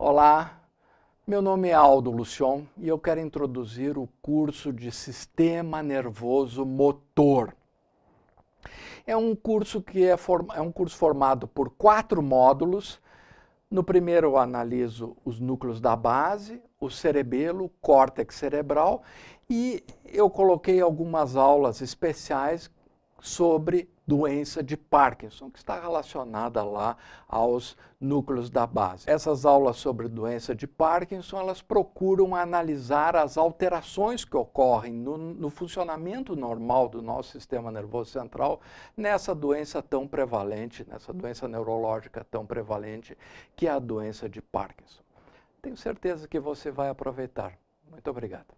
Olá, meu nome é Aldo Lucion e eu quero introduzir o curso de Sistema Nervoso Motor. É um curso que é, é um curso formado por quatro módulos. No primeiro eu analiso os núcleos da base, o cerebelo, o córtex cerebral e eu coloquei algumas aulas especiais sobre doença de Parkinson, que está relacionada lá aos núcleos da base. Essas aulas sobre doença de Parkinson, elas procuram analisar as alterações que ocorrem no, no funcionamento normal do nosso sistema nervoso central nessa doença tão prevalente, nessa doença neurológica tão prevalente, que é a doença de Parkinson. Tenho certeza que você vai aproveitar. Muito obrigado.